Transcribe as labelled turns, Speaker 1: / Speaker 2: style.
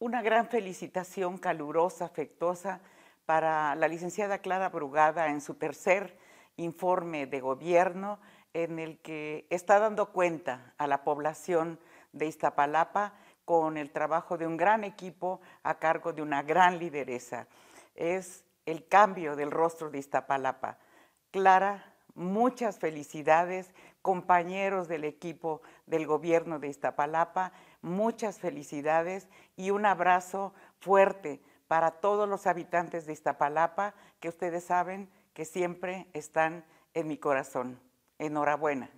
Speaker 1: Una gran felicitación calurosa, afectuosa para la licenciada Clara Brugada en su tercer informe de gobierno en el que está dando cuenta a la población de Iztapalapa con el trabajo de un gran equipo a cargo de una gran lideresa. Es el cambio del rostro de Iztapalapa. Clara Muchas felicidades, compañeros del equipo del gobierno de Iztapalapa, muchas felicidades y un abrazo fuerte para todos los habitantes de Iztapalapa, que ustedes saben que siempre están en mi corazón. Enhorabuena.